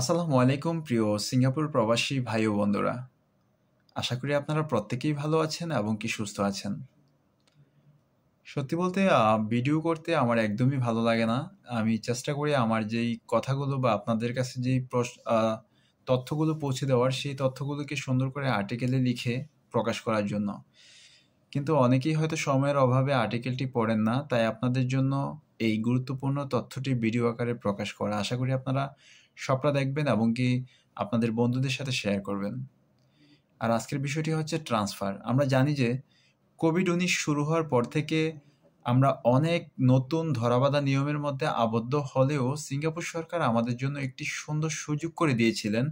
আসসালামু আলাইকুম প্রিয় সিঙ্গাপুর প্রবাসী ভাই ও বন্ধুরা আশা করি আপনারা প্রত্যেকেই ভালো আছেন এবং কি সুস্থ আছেন সত্যি বলতে ভিডিও করতে আমার একদমই ভালো লাগে না আমি চেষ্টা করি আমার যেই কথাগুলো বা আপনাদের কাছে যেই তথ্যগুলো পৌঁছে দেওয়ার সেই তথ্যগুলোকে সুন্দর করে আর্টিকেলে লিখে প্রকাশ করার জন্য কিন্তু অনেকেই হয়তো সময়ের অভাবে আর্টিকেলটি পড়েন না তাই আপনাদের জন্য এই গুরুত্বপূর্ণ তথ্যটি ভিডিও আকারে প্রকাশ করা আশা করি আপনারা সবটা দেখবেন এবং কি আপনাদের বন্ধুদের সাথে শেয়ার করবেন আর আজকের বিষয়টি হচ্ছে ট্রান্সফার আমরা জানি যে কোভিড উনিশ শুরু হওয়ার পর থেকে আমরা অনেক নতুন ধরাবাধা নিয়মের মধ্যে আবদ্ধ হলেও সিঙ্গাপুর সরকার আমাদের জন্য একটি সুন্দর সুযোগ করে দিয়েছিলেন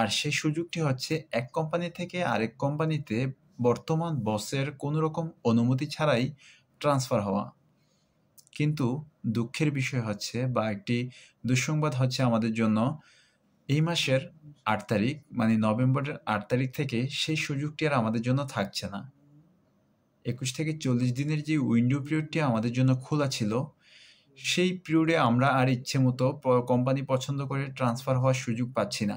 আর সেই সুযোগটি হচ্ছে এক কোম্পানি থেকে আরেক কোম্পানিতে বর্তমান বসের কোনো রকম অনুমতি ছাড়াই ট্রান্সফার হওয়া কিন্তু দুঃখের বিষয় হচ্ছে বা একটি দুঃসংবাদ হচ্ছে আমাদের জন্য এই মাসের আট তারিখ মানে নভেম্বরের আট তারিখ থেকে সেই সুযোগটি আর আমাদের জন্য থাকছে না একুশ থেকে চল্লিশ দিনের যে উইন্ডো পিরিয়ডটি আমাদের জন্য খোলা ছিল সেই পিরিয়ডে আমরা আর ইচ্ছে মতো কোম্পানি পছন্দ করে ট্রান্সফার হওয়ার সুযোগ পাচ্ছি না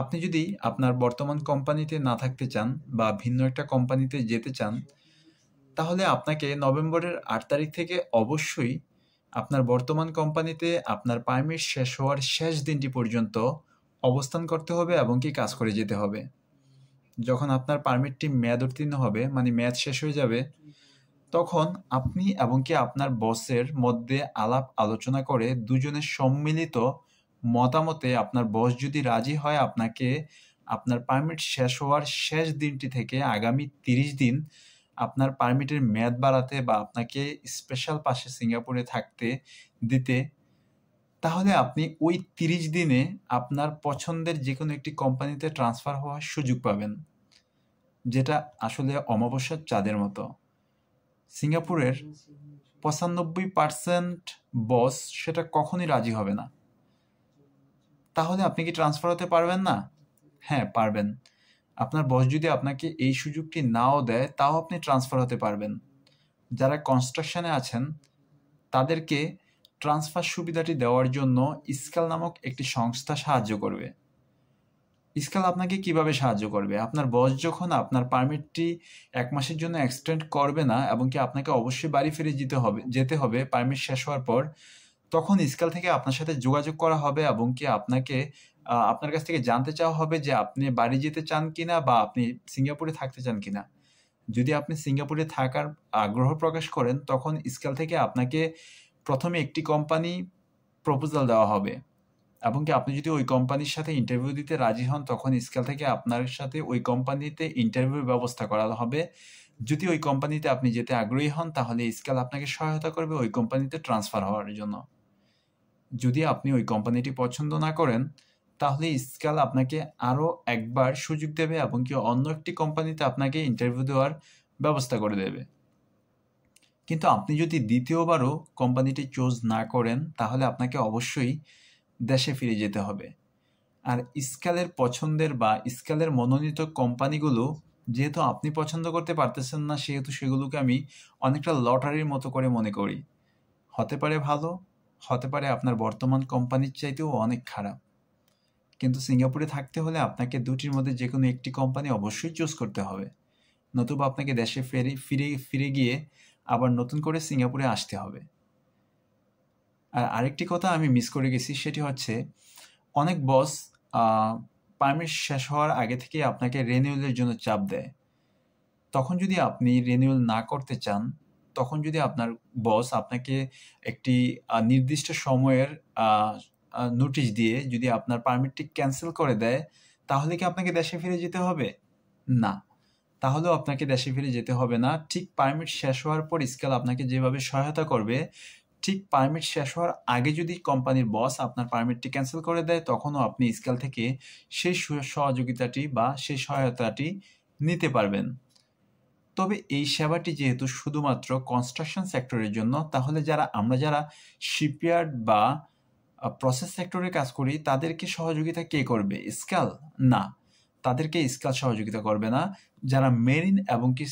আপনি যদি আপনার বর্তমান কোম্পানিতে না থাকতে চান বা ভিন্ন একটা কোম্পানিতে যেতে চান তাহলে আপনাকে নভেম্বরের আট তারিখ থেকে অবশ্যই আপনার বর্তমান কোম্পানিতে আপনার পারমিট শেষ হওয়ার শেষ দিনটি পর্যন্ত অবস্থান করতে হবে এবং কি কাজ করে যেতে হবে যখন আপনার পারমিটটি মেয়াদ উত্তীর্ণ হবে মানে মেয়াদ শেষ হয়ে যাবে তখন আপনি এবং কি আপনার বসের মধ্যে আলাপ আলোচনা করে দুজনের সম্মিলিত মতামতে আপনার বস যদি রাজি হয় আপনাকে আপনার পারমিট শেষ হওয়ার শেষ দিনটি থেকে আগামী তিরিশ দিন আপনার পারমিটের মেয়াদ বাড়াতে বা আপনাকে স্পেশাল পাশে সিঙ্গাপুরে থাকতে দিতে তাহলে আপনি ওই তিরিশ দিনে আপনার পছন্দের যে কোনো একটি কোম্পানিতে ট্রান্সফার হওয়ার সুযোগ পাবেন যেটা আসলে অমাবস্যার চাঁদের মতো সিঙ্গাপুরের পঁচানব্বই পার্সেন্ট বস সেটা কখনই রাজি হবে না তাহলে আপনি কি ট্রান্সফার হতে পারবেন না হ্যাঁ পারবেন আপনার বস যদি আপনাকে এই সুযোগটি নাও দেয় তাও আপনি ট্রান্সফার হতে পারবেন যারা কনস্ট্রাকশনে আছেন তাদেরকে ট্রান্সফার সুবিধাটি দেওয়ার জন্য স্কাল নামক একটি সংস্থা সাহায্য করবে স্কেল আপনাকে কিভাবে সাহায্য করবে আপনার বস যখন আপনার পারমিটটি এক মাসের জন্য এক্সটেন্ড করবে না এবং কি আপনাকে অবশ্যই বাড়ি ফিরে যেতে হবে যেতে হবে পারমিট শেষ হওয়ার পর তখন স্কেল থেকে আপনার সাথে যোগাযোগ করা হবে এবং কি আপনাকে আপনার কাছ থেকে জানতে চাওয়া হবে যে আপনি বাড়ি যেতে চান কিনা বা আপনি সিঙ্গাপুরে থাকতে চান কিনা যদি আপনি সিঙ্গাপুরে থাকার আগ্রহ প্রকাশ করেন তখন স্কেল থেকে আপনাকে প্রথমে একটি কোম্পানি প্রপোজাল দেওয়া হবে এবং কি আপনি যদি ওই কোম্পানির সাথে ইন্টারভিউ দিতে রাজি হন তখন স্কেল থেকে আপনার সাথে ওই কোম্পানিতে ইন্টারভিউ ব্যবস্থা করা হবে যদি ওই কোম্পানিতে আপনি যেতে আগ্রহী হন তাহলে স্কেল আপনাকে সহায়তা করবে ওই কোম্পানিতে ট্রান্সফার হওয়ার জন্য যদি আপনি ওই কোম্পানিটি পছন্দ না করেন তাহলে স্কাল আপনাকে আরও একবার সুযোগ দেবে এবং কি অন্য একটি কোম্পানিতে আপনাকে ইন্টারভিউ দেওয়ার ব্যবস্থা করে দেবে কিন্তু আপনি যদি দ্বিতীয়বারও কোম্পানিটি চুজ না করেন তাহলে আপনাকে অবশ্যই দেশে ফিরে যেতে হবে আর স্কেলের পছন্দের বা স্কেলের মনোনীত কোম্পানিগুলো যেহেতু আপনি পছন্দ করতে পারতেছেন না সেহেতু সেগুলোকে আমি অনেকটা লটারির মতো করে মনে করি হতে পারে ভালো হতে পারে আপনার বর্তমান কোম্পানির চাইতেও অনেক খারাপ কিন্তু সিঙ্গাপুরে থাকতে হলে আপনাকে দুটির মধ্যে যে কোনো একটি কোম্পানি অবশ্যই চুজ করতে হবে নতুবা আপনাকে দেশে ফেরে ফিরে ফিরে গিয়ে আবার নতুন করে সিঙ্গাপুরে আসতে হবে আর আরেকটি কথা আমি মিস করে গেছি সেটি হচ্ছে অনেক বস পারমিট শেষ হওয়ার আগে থেকে আপনাকে রেনিউলের জন্য চাপ দেয় তখন যদি আপনি রেনিউল না করতে চান তখন যদি আপনার বস আপনাকে একটি নির্দিষ্ট সময়ের নোটিশ দিয়ে যদি আপনার পারমিটটি ক্যান্সেল করে দেয় তাহলে কি আপনাকে দেশে ফিরে যেতে হবে না তাহলেও আপনাকে দেশে ফিরে যেতে হবে না ঠিক পারমিট শেষ হওয়ার পর স্কেল আপনাকে যেভাবে সহায়তা করবে ঠিক পারমিট শেষ হওয়ার আগে যদি কোম্পানির বস আপনার পারমিটটি ক্যান্সেল করে দেয় তখনও আপনি স্কেল থেকে সেই সহযোগিতাটি বা সেই সহায়তাটি নিতে পারবেন তবে এই সেবাটি যেহেতু শুধুমাত্র কনস্ট্রাকশন সেক্টরের জন্য তাহলে যারা আমরা যারা শিপইয়ার্ড বা প্রসেস সেক্টরে কাজ করি তাদেরকে সহযোগিতা কে করবে স্কাল না তাদেরকে স্কাল সহযোগিতা করবে না যারা মেরিন এবং কি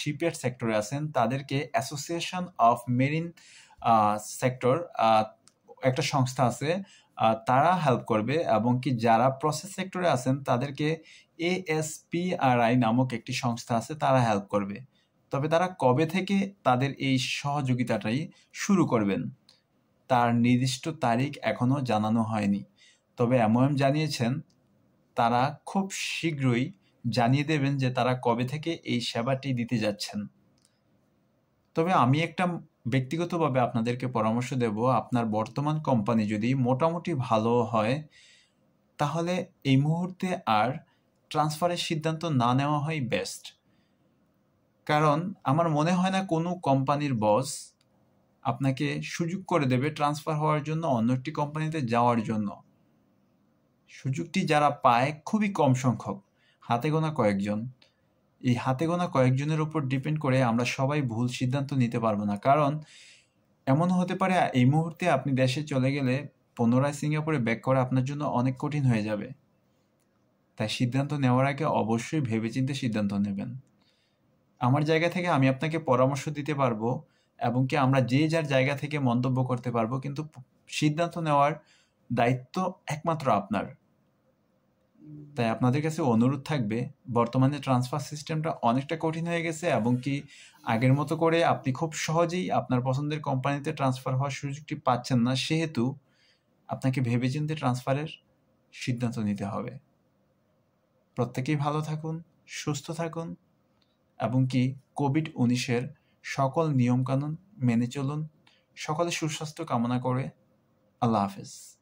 শিপইয়ার্ড সেক্টরে আছেন তাদেরকে অ্যাসোসিয়েশন অফ মেরিন সেক্টর একটা সংস্থা আছে তারা হেল্প করবে এবং কি যারা প্রসেস সেক্টরে আছেন তাদেরকে এএসপিআরআই নামক একটি সংস্থা আছে তারা হেল্প করবে তবে তারা কবে থেকে তাদের এই সহযোগিতাটাই শুরু করবেন তার নির্দিষ্ট তারিখ এখনও জানানো হয়নি তবে এমওএম জানিয়েছেন তারা খুব শীঘ্রই জানিয়ে দেবেন যে তারা কবে থেকে এই সেবাটি দিতে যাচ্ছেন তবে আমি একটা ব্যক্তিগতভাবে আপনাদেরকে পরামর্শ দেব আপনার বর্তমান কোম্পানি যদি মোটামুটি ভালো হয় তাহলে এই মুহূর্তে আর ট্রান্সফারের সিদ্ধান্ত না নেওয়া হয় বেস্ট কারণ আমার মনে হয় না কোনো কোম্পানির বস আপনাকে সুযোগ করে দেবে ট্রান্সফার হওয়ার জন্য অন্য একটি কোম্পানিতে যাওয়ার জন্য সুযোগটি যারা পায় খুবই কম সংখ্যক হাতে গোনা কয়েকজন এই হাতে গোনা কয়েকজনের উপর ডিপেন্ড করে আমরা সবাই ভুল সিদ্ধান্ত নিতে পারবো না কারণ এমন হতে পারে এই মুহূর্তে আপনি দেশে চলে গেলে পুনরায় সিঙ্গাপুরে ব্যাক করা আপনার জন্য অনেক কঠিন হয়ে যাবে তাই সিদ্ধান্ত নেওয়ার আগে অবশ্যই ভেবেচিন্তে সিদ্ধান্ত নেবেন আমার জায়গা থেকে আমি আপনাকে পরামর্শ দিতে পারবো এবং কি আমরা যে যার জায়গা থেকে মন্তব্য করতে পারবো কিন্তু সিদ্ধান্ত নেওয়ার দায়িত্ব একমাত্র আপনার তাই আপনাদের কাছে অনুরোধ থাকবে বর্তমানে ট্রান্সফার সিস্টেমটা অনেকটা কঠিন হয়ে গেছে এবং কি আগের মতো করে আপনি খুব সহজেই আপনার পছন্দের কোম্পানিতে ট্রান্সফার হওয়ার সুযোগটি পাচ্ছেন না সেহেতু আপনাকে ভেবেচিন্তে ট্রান্সফারের সিদ্ধান্ত নিতে হবে প্রত্যেকেই ভালো থাকুন সুস্থ থাকুন এবং কি কোভিড উনিশের সকল নিয়মকানুন মেনে চলুন সকলে সুস্বাস্থ্য কামনা করে আল্লাহ হাফেজ